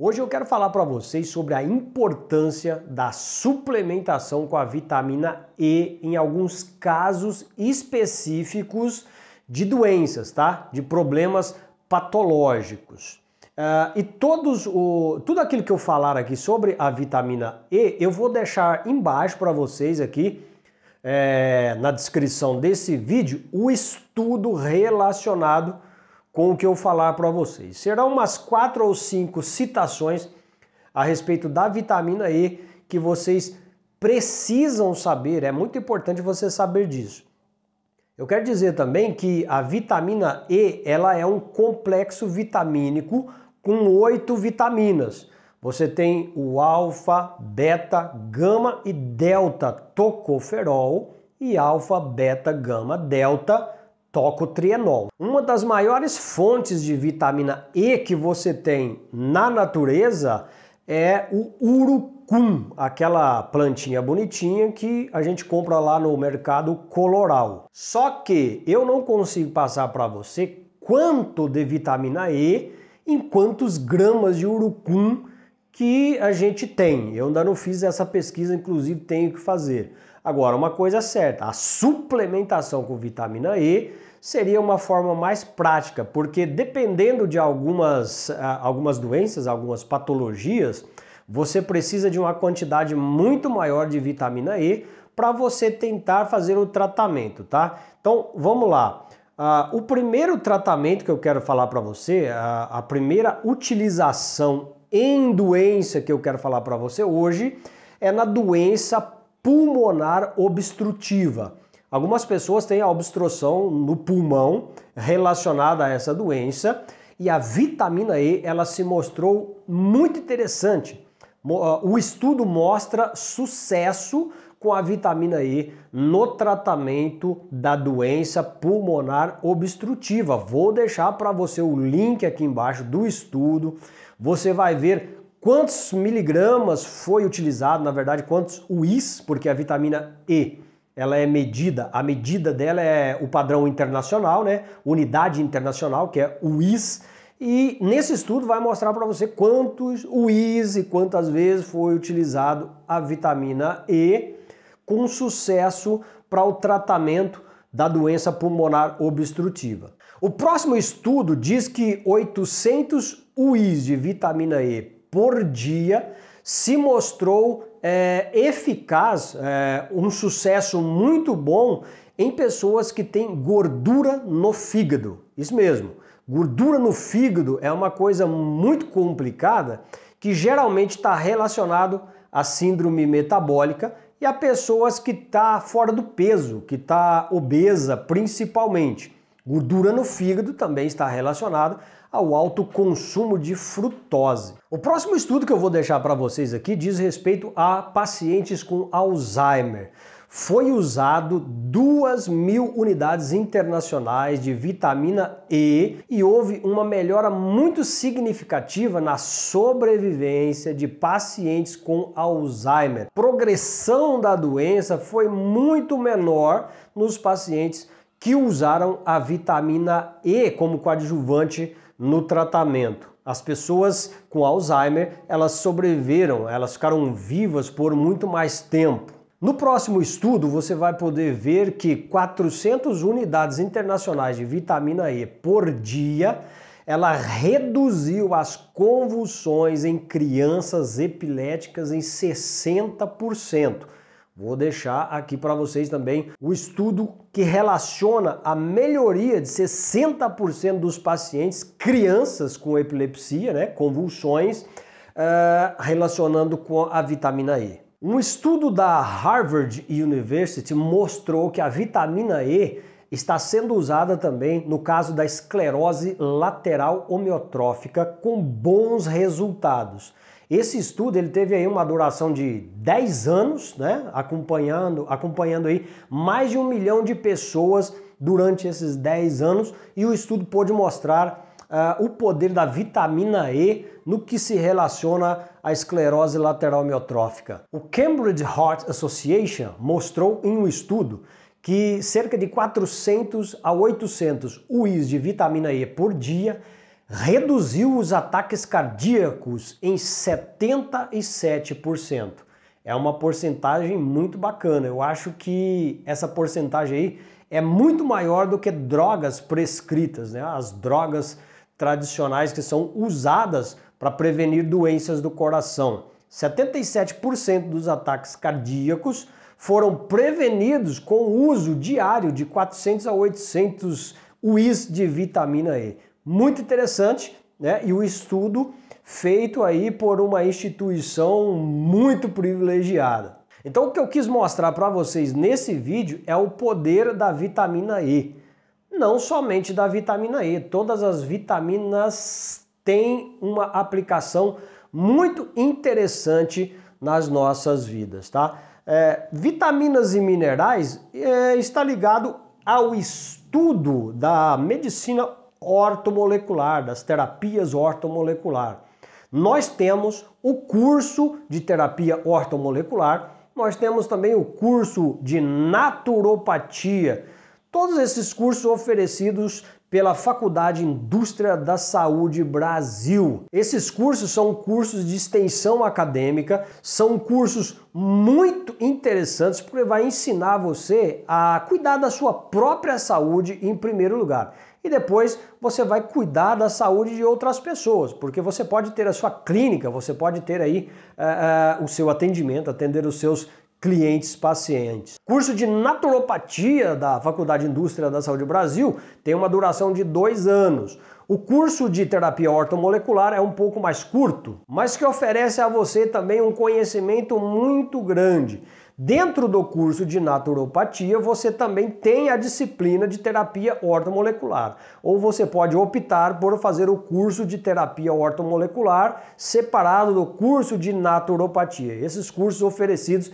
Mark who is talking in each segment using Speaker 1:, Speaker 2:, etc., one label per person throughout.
Speaker 1: Hoje eu quero falar para vocês sobre a importância da suplementação com a vitamina E em alguns casos específicos de doenças, tá? De problemas patológicos. Uh, e todos o, tudo aquilo que eu falar aqui sobre a vitamina E, eu vou deixar embaixo para vocês aqui é, na descrição desse vídeo o estudo relacionado com o que eu falar para vocês. Serão umas quatro ou cinco citações a respeito da vitamina E que vocês precisam saber, é muito importante você saber disso. Eu quero dizer também que a vitamina E, ela é um complexo vitamínico com oito vitaminas. Você tem o alfa, beta, gama e delta tocoferol e alfa, beta, gama, delta Toco trienol. Uma das maiores fontes de vitamina E que você tem na natureza é o urucum, aquela plantinha bonitinha que a gente compra lá no mercado coloral. Só que eu não consigo passar para você quanto de vitamina E em quantos gramas de urucum que a gente tem. Eu ainda não fiz essa pesquisa, inclusive tenho que fazer. Agora, uma coisa é certa, a suplementação com vitamina E seria uma forma mais prática, porque dependendo de algumas, ah, algumas doenças, algumas patologias, você precisa de uma quantidade muito maior de vitamina E para você tentar fazer o tratamento, tá? Então, vamos lá. Uh, o primeiro tratamento que eu quero falar para você, a, ah, a primeira utilização em doença que eu quero falar para você hoje é na doença pulmonar obstrutiva. Algumas pessoas têm a obstrução no pulmão relacionada a essa doença e a vitamina E ela se mostrou muito interessante. Ah, o estudo mostra sucesso com a vitamina E no tratamento da doença pulmonar obstrutiva. Vou deixar para você o link aqui embaixo do estudo. Você vai ver Quantos miligramas foi utilizado, na verdade, quantos UIs, porque a vitamina E ela é medida, a medida dela é o padrão internacional, né? Unidade internacional, que é UIs. E nesse estudo vai mostrar para você quantos UIs e quantas vezes foi utilizado a vitamina E com sucesso para o tratamento da doença pulmonar obstrutiva. O próximo estudo diz que 800 UIs de vitamina E por dia se mostrou é, eficaz, é, um sucesso muito bom em pessoas que têm gordura no fígado. Isso mesmo, gordura no fígado é uma coisa muito complicada que geralmente está relacionado à síndrome metabólica e a pessoas que está fora do peso, que está obesa principalmente. Gordura no fígado também está relacionada ao alto consumo de frutose. O próximo estudo que eu vou deixar para vocês aqui diz respeito a pacientes com Alzheimer. Foi usado 2 mil unidades internacionais de vitamina E e houve uma melhora muito significativa na sobrevivência de pacientes com Alzheimer. Progressão da doença foi muito menor nos pacientes que usaram a vitamina E como coadjuvante no tratamento. As pessoas com Alzheimer, elas sobreviveram, elas ficaram vivas por muito mais tempo. No próximo estudo, você vai poder ver que 400 unidades internacionais de vitamina E por dia, ela reduziu as convulsões em crianças epiléticas em 60%. Vou deixar aqui para vocês também o estudo que relaciona a melhoria de 60% dos pacientes, crianças com epilepsia, né, convulsões, uh, relacionando com a vitamina E. Um estudo da Harvard University mostrou que a vitamina E está sendo usada também no caso da esclerose lateral homeotrófica com bons resultados. Esse estudo ele teve aí uma duração de 10 anos, né? acompanhando, acompanhando aí mais de um milhão de pessoas durante esses 10 anos e o estudo pôde mostrar Uh, o poder da vitamina E no que se relaciona à esclerose lateral miotrófica. O Cambridge Heart Association mostrou em um estudo que cerca de 400 a 800 UIs de vitamina E por dia reduziu os ataques cardíacos em 77%. É uma porcentagem muito bacana. Eu acho que essa porcentagem aí é muito maior do que drogas prescritas, né? As drogas tradicionais que são usadas para prevenir doenças do coração. 77% dos ataques cardíacos foram prevenidos com o uso diário de 400 a 800 UIs de vitamina E muito interessante, né? E o estudo feito aí por uma instituição muito privilegiada. Então o que eu quis mostrar para vocês nesse vídeo é o poder da vitamina E. Não somente da vitamina E, todas as vitaminas têm uma aplicação muito interessante nas nossas vidas, tá? É, vitaminas e minerais é, está ligado ao estudo da medicina ortomolecular, das terapias ortomolecular. Nós temos o curso de terapia ortomolecular, nós temos também o curso de naturopatia. Todos esses cursos oferecidos pela Faculdade Indústria da Saúde Brasil. Esses cursos são cursos de extensão acadêmica, são cursos muito interessantes porque vai ensinar você a cuidar da sua própria saúde em primeiro lugar e depois você vai cuidar da saúde de outras pessoas, porque você pode ter a sua clínica, você pode ter aí uh, uh, o seu atendimento, atender os seus clientes pacientes. Curso de naturopatia da Faculdade de Indústria da Saúde Brasil tem uma duração de dois anos. O curso de terapia ortomolecular é um pouco mais curto, mas que oferece a você também um conhecimento muito grande. Dentro do curso de naturopatia, você também tem a disciplina de terapia ortomolecular, ou você pode optar por fazer o curso de terapia ortomolecular separado do curso de naturopatia. Esses cursos oferecidos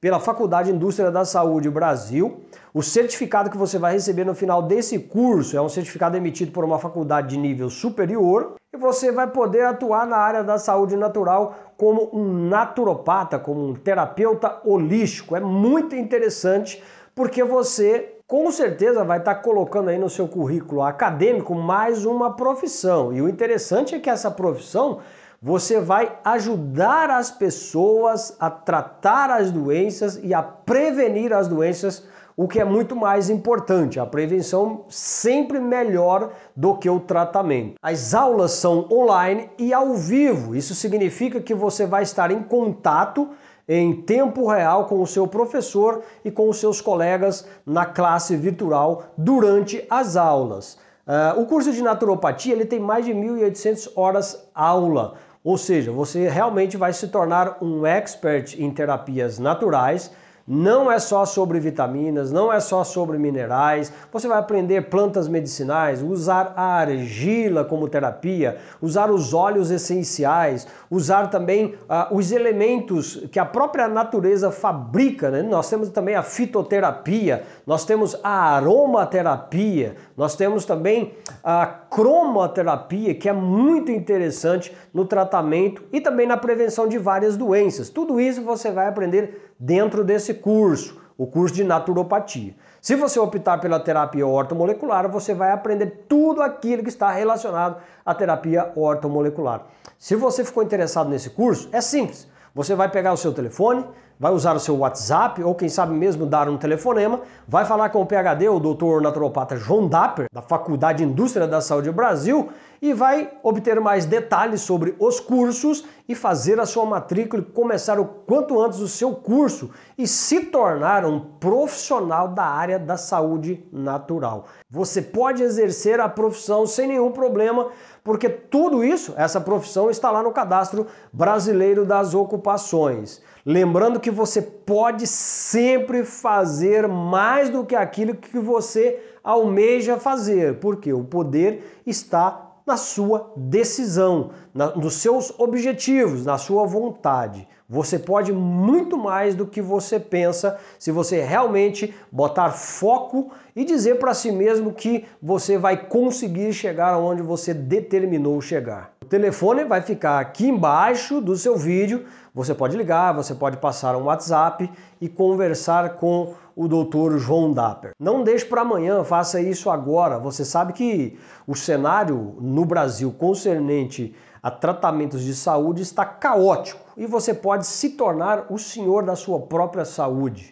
Speaker 1: pela Faculdade de Indústria da Saúde Brasil. O certificado que você vai receber no final desse curso é um certificado emitido por uma faculdade de nível superior e você vai poder atuar na área da saúde natural como um naturopata, como um terapeuta holístico. É muito interessante porque você com certeza vai estar colocando aí no seu currículo acadêmico mais uma profissão. E o interessante é que essa profissão você vai ajudar as pessoas a tratar as doenças e a prevenir as doenças o que é muito mais importante. A prevenção sempre melhor do que o tratamento. As aulas são online e ao vivo. Isso significa que você vai estar em contato em tempo real com o seu professor e com os seus colegas na classe virtual durante as aulas. Uh, o curso de naturopatia ele tem mais de 1.800 horas aula, ou seja, você realmente vai se tornar um expert em terapias naturais não é só sobre vitaminas, não é só sobre minerais. Você vai aprender plantas medicinais, usar a argila como terapia, usar os óleos essenciais, usar também uh, os elementos que a própria natureza fabrica. Né? Nós temos também a fitoterapia, nós temos a aromaterapia, nós temos também a cromoterapia, que é muito interessante no tratamento e também na prevenção de várias doenças. Tudo isso você vai aprender dentro desse curso, o curso de naturopatia. Se você optar pela terapia ortomolecular, você vai aprender tudo aquilo que está relacionado à terapia ortomolecular. Se você ficou interessado nesse curso, é simples. Você vai pegar o seu telefone, vai usar o seu WhatsApp ou quem sabe mesmo dar um telefonema, vai falar com o PhD, o Dr. Naturopata João Dapper, da Faculdade de Indústria da Saúde do Brasil, e vai obter mais detalhes sobre os cursos e fazer a sua matrícula começar o quanto antes o seu curso e se tornar um profissional da área da saúde natural. Você pode exercer a profissão sem nenhum problema, porque tudo isso, essa profissão está lá no cadastro brasileiro das ocupações. Lembrando que você pode sempre fazer mais do que aquilo que você almeja fazer, porque o poder está na sua decisão, na, nos seus objetivos, na sua vontade. Você pode muito mais do que você pensa se você realmente botar foco e dizer para si mesmo que você vai conseguir chegar onde você determinou chegar telefone vai ficar aqui embaixo do seu vídeo. Você pode ligar, você pode passar um WhatsApp e conversar com o doutor João Dapper. Não deixe para amanhã, faça isso agora. Você sabe que o cenário no Brasil concernente a tratamentos de saúde está caótico e você pode se tornar o senhor da sua própria saúde.